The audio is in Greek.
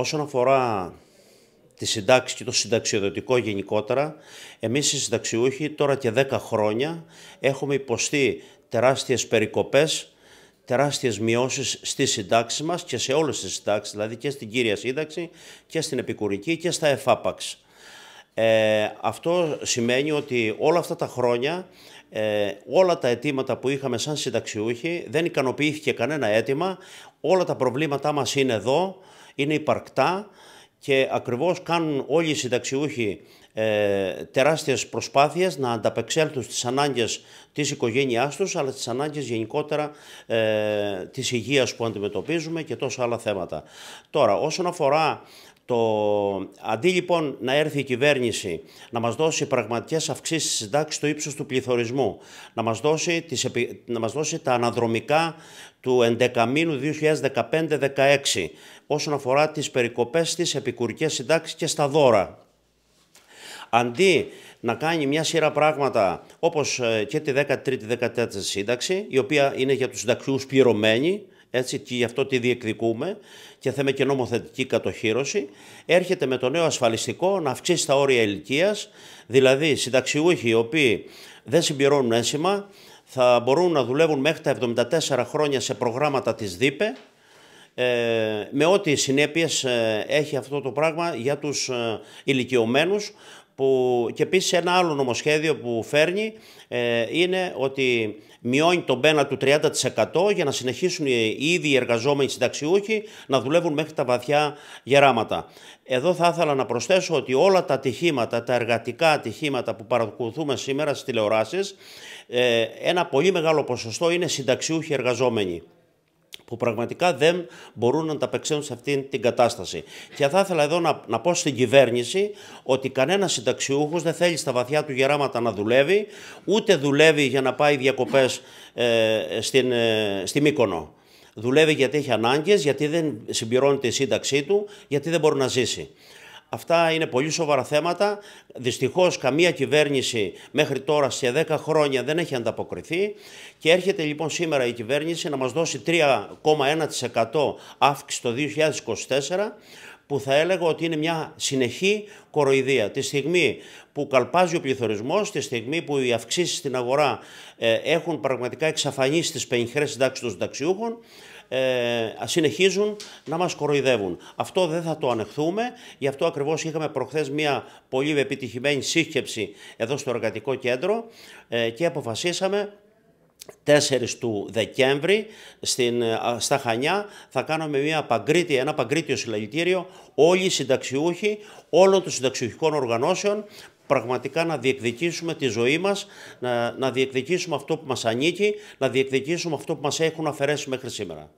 Όσον αφορά τη συντάξη και το συνταξιοδοτικό γενικότερα, εμείς οι συνταξιούχοι τώρα και 10 χρόνια έχουμε υποστεί τεράστιες περικοπές, τεράστιες μειώσεις στη συντάξη μας και σε όλες τις συντάξεις, δηλαδή και στην κύρια σύνταξη και στην επικουρική και στα εφάπαξ. Ε, αυτό σημαίνει ότι όλα αυτά τα χρόνια ε, όλα τα αιτήματα που είχαμε σαν συνταξιούχοι δεν ικανοποιήθηκε κανένα αίτημα, όλα τα προβλήματά μας είναι εδώ είναι υπαρκτά και ακριβώς κάνουν όλοι οι συνταξιούχοι ε, τεράστιες προσπάθειες να ανταπεξέλθουν στις ανάγκες της οικογένειάς τους αλλά στις ανάγκες γενικότερα ε, της υγείας που αντιμετωπίζουμε και τόσα άλλα θέματα. Τώρα όσον αφορά το... Αντί λοιπόν να έρθει η κυβέρνηση να μας δώσει πραγματικές αυξήσεις συντάξεις στο ύψος του πληθωρισμού, να μας δώσει, να μας δώσει τα αναδρομικά του 11 μήνου 2015-16 όσον αφορά τις περικοπές στις επικουρικές συντάξεις και στα δώρα. Αντί να κάνει μια σειρά πράγματα όπως ε, και τη 13η-14η σύνταξη, η οποία είναι για τους συνταξιούς πληρωμένη, έτσι, και γι' αυτό τη διεκδικούμε και θέμε και νομοθετική κατοχήρωση, έρχεται με το νέο ασφαλιστικό να αυξήσει τα όρια ηλικίας, δηλαδή συνταξιούχοι οι οποίοι δεν συμπληρώνουν ένσημα θα μπορούν να δουλεύουν μέχρι τα 74 χρόνια σε προγράμματα της ΔΥΠΕ, ε, με ό,τι συνέπειες ε, έχει αυτό το πράγμα για τους ε, ηλικιωμένους που και επίσης ένα άλλο νομοσχέδιο που φέρνει ε, είναι ότι μειώνει τον πένα του 30% για να συνεχίσουν οι ίδιοι οι εργαζόμενοι συνταξιούχοι να δουλεύουν μέχρι τα βαθιά γεράματα. Εδώ θα ήθελα να προσθέσω ότι όλα τα ατυχήματα, τα εργατικά ατυχήματα που παρακολουθούμε σήμερα στις τηλεοράσεις, ε, ένα πολύ μεγάλο ποσοστό είναι συνταξιούχοι εργαζόμενοι που πραγματικά δεν μπορούν να τα παίξουν σε αυτήν την κατάσταση. Και θα ήθελα εδώ να, να πω στην κυβέρνηση ότι κανένας συνταξιούχος δεν θέλει στα βαθιά του γεράματα να δουλεύει, ούτε δουλεύει για να πάει διακοπές ε, στην, ε, στη Μύκονο. Δουλεύει γιατί έχει ανάγκες, γιατί δεν συμπληρώνεται η σύνταξή του, γιατί δεν μπορεί να ζήσει. Αυτά είναι πολύ σοβαρά θέματα. Δυστυχώς, καμία κυβέρνηση μέχρι τώρα σε 10 χρόνια δεν έχει ανταποκριθεί. Και έρχεται λοιπόν σήμερα η κυβέρνηση να μας δώσει 3,1% αύξηση το 2024, που θα έλεγα ότι είναι μια συνεχή κοροϊδία. Τη στιγμή που καλπάζει ο πληθωρισμός, τη στιγμή που οι αυξήσεις στην αγορά ε, έχουν πραγματικά εξαφανίσει τις πενιχρές συντάξεις των συνταξιούχων, ε, συνεχίζουν να μας κοροϊδεύουν. Αυτό δεν θα το ανεχθούμε, γι' αυτό ακριβώς είχαμε προχθές μια πολύ επιτυχημένη σύσκεψη εδώ στο εργατικό κέντρο ε, και αποφασίσαμε 4 του Δεκέμβρη στην, ε, στα Χανιά θα κάνουμε μια παγκρίτη, ένα παγκρίτιο συλλαγητήριο όλοι οι συνταξιούχοι όλων των συνταξιούχικών οργανώσεων πραγματικά να διεκδικήσουμε τη ζωή μας, να, να διεκδικήσουμε αυτό που μας ανήκει, να διεκδικήσουμε αυτό που μας έχουν αφαιρέσει μέχρι σήμερα.